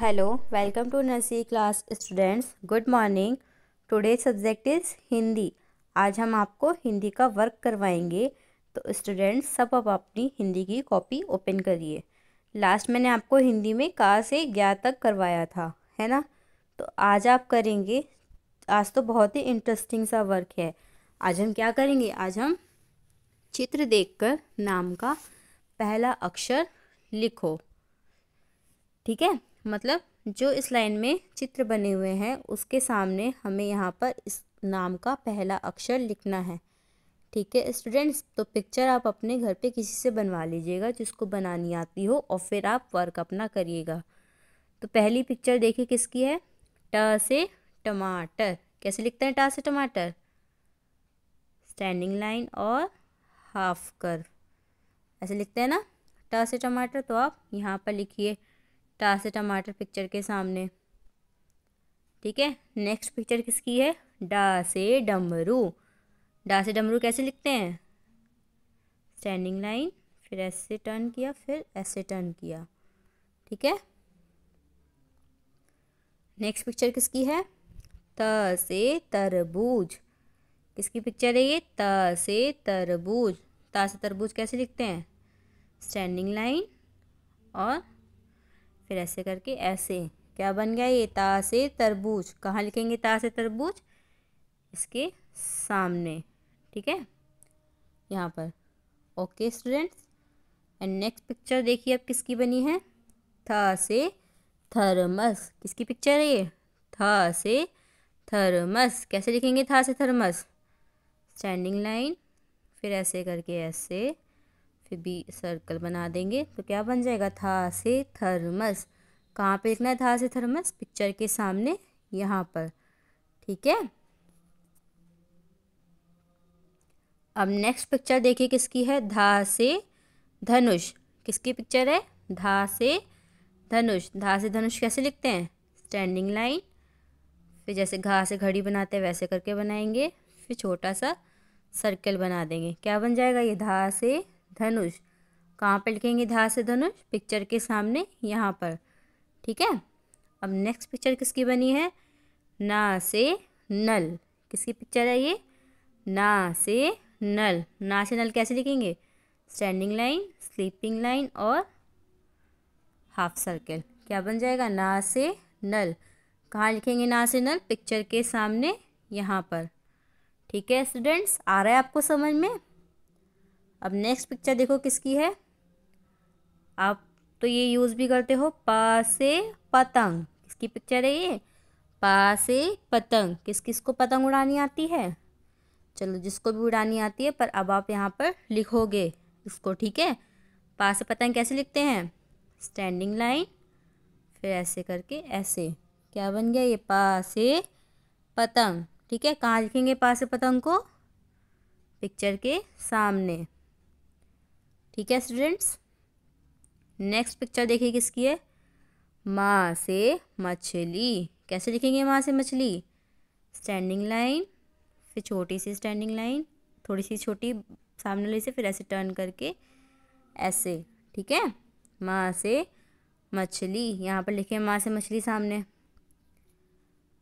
hello welcome to nursery class students good morning today subject is Hindi आज हम आपको हिंदी का वर्क करवाएंगे तो स्टूडेंट्स सब अब अपनी हिंदी की कॉपी ओपन करिए लास्ट मैंने आपको हिंदी में का से ग्यारह तक करवाया था है ना तो आज आप करेंगे आज तो बहुत ही इंटरेस्टिंग सा वर्क है आज हम क्या करेंगे आज हम चित्र कर नाम का पहला अक्षर लिखो ठीक है मतलब जो इस लाइन में चित्र बने हुए हैं उसके सामने हमें यहाँ पर इस नाम का पहला अक्षर लिखना है ठीक है स्टूडेंट्स तो पिक्चर आप अपने घर पे किसी से बनवा लीजिएगा जिसको बनानी आती हो और फिर आप वर्क अपना करिएगा तो पहली पिक्चर देखिए किसकी है ट से टमाटर कैसे लिखते हैं ट से टमाटर स्टैंडिंग लाइन और हाफ कर ऐसे लिखते हैं ना ट से टमाटर तो आप यहाँ पर लिखिए टार से टमाटर पिक्चर के सामने ठीक है नेक्स्ट पिक्चर किसकी है डा से डमरू डा से डमरू कैसे लिखते हैं स्टैंडिंग लाइन फिर ऐसे टर्न किया फिर ऐसे टर्न किया ठीक है नेक्स्ट पिक्चर किसकी है त से तरबूज किसकी पिक्चर है ये त से तरबूज त से तरबूज कैसे लिखते हैं स्टैंडिंग लाइन और फिर ऐसे करके ऐसे क्या बन गया ये ताश तरबूज कहाँ लिखेंगे ताश तरबूज इसके सामने ठीक है यहाँ पर okay students and next picture देखिए अब किसकी बनी है था से थर्मस किसकी पिक्चर है ये था से थर्मस कैसे लिखेंगे था से थर्मस स्टैंडिंग लाइन फिर ऐसे करके ऐसे फिर बी सर्कल बना देंगे तो क्या बन जाएगा था से थर्मस कहाँ पे लिखना है था से थर्मस पिक्चर के सामने यहाँ पर ठीक है अब नेक्स्ट पिक्चर देखिए किसकी है धा से धनुष किसकी पिक्चर है धा से धनुष धा से धनुष कैसे लिखते हैं स्टैंडिंग लाइन फिर जैसे घा से घड़ी बनाते हैं वैसे करके बनाएंगे फिर छोटा सा सर्कल बना देंगे क्या बन जाएगा ये धा से धनुष कहाँ पर लिखेंगे धा से धनुष पिक्चर के सामने यहाँ पर ठीक है अब नेक्स्ट पिक्चर किसकी बनी है ना से नल किसकी पिक्चर है ये ना से नल ना से नल कैसे लिखेंगे स्टैंडिंग लाइन स्लीपिंग लाइन और हाफ सर्कल क्या बन जाएगा ना से नल कहाँ लिखेंगे ना से नल पिक्चर के सामने यहाँ पर ठीक है स्टूडेंट्स आ रहा है आपको समझ में अब नेक्स्ट पिक्चर देखो किसकी है आप तो ये यूज़ भी करते हो पासे पतंग किसकी पिक्चर है ये पासे पतंग किस किस को पतंग उड़ानी आती है चलो जिसको भी उड़ानी आती है पर अब आप यहाँ पर लिखोगे इसको ठीक है पासे पतंग कैसे लिखते हैं स्टैंडिंग लाइन फिर ऐसे करके ऐसे क्या बन गया ये पासे पतंग ठीक है कहाँ लिखेंगे पासे पतंग को पिक्चर के सामने ठीक है स्टूडेंट्स नेक्स्ट पिक्चर देखिए किसकी है माँ से मछली कैसे लिखेंगे माँ से मछली स्टैंडिंग लाइन फिर छोटी सी स्टैंडिंग लाइन थोड़ी सी छोटी सामने वाली से फिर ऐसे टर्न करके ऐसे ठीक है माँ से मछली यहाँ पर लिखे माँ से मछली सामने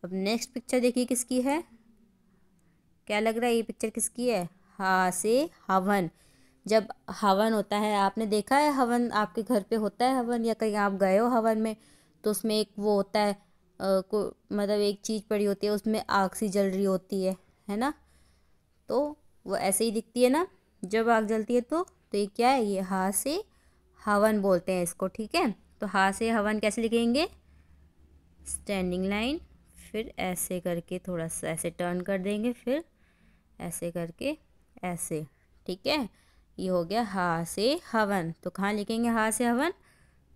अब नेक्स्ट पिक्चर देखिए किसकी है क्या लग रहा है ये पिक्चर किसकी है हा से हवन जब हवन होता है आपने देखा है हवन आपके घर पे होता है हवन या कहीं आप गए हो हवन में तो उसमें एक वो होता है आ, को मतलब एक चीज़ पड़ी होती है उसमें आग सी जल रही होती है है ना तो वो ऐसे ही दिखती है ना जब आग जलती है तो तो ये क्या है ये हा से हवन बोलते हैं इसको ठीक है तो हा से हवन कैसे लिखेंगे स्टैंडिंग लाइन फिर ऐसे करके थोड़ा सा ऐसे टर्न कर देंगे फिर ऐसे करके ऐसे ठीक है ये हो गया हा से हवन तो कहाँ लिखेंगे हा से हवन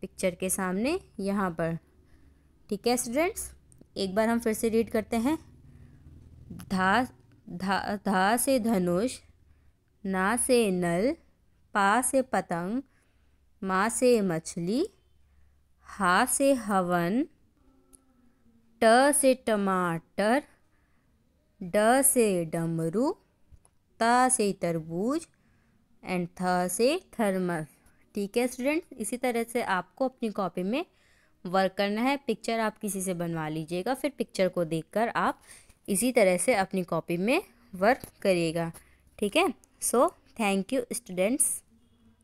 पिक्चर के सामने यहाँ पर ठीक है स्टूडेंट्स एक बार हम फिर से रीड करते हैं धा धा धा से धनुष ना से नल पा से पतंग माँ से मछली हा से हवन ट से टमाटर ड से डमरू ता से तरबूज एंड थ से थर्मल ठीक है स्टूडेंट इसी तरह से आपको अपनी कॉपी में वर्क करना है पिक्चर आप किसी से बनवा लीजिएगा फिर पिक्चर को देखकर आप इसी तरह से अपनी कॉपी में वर्क करिएगा ठीक है सो थैंक यू स्टूडेंट्स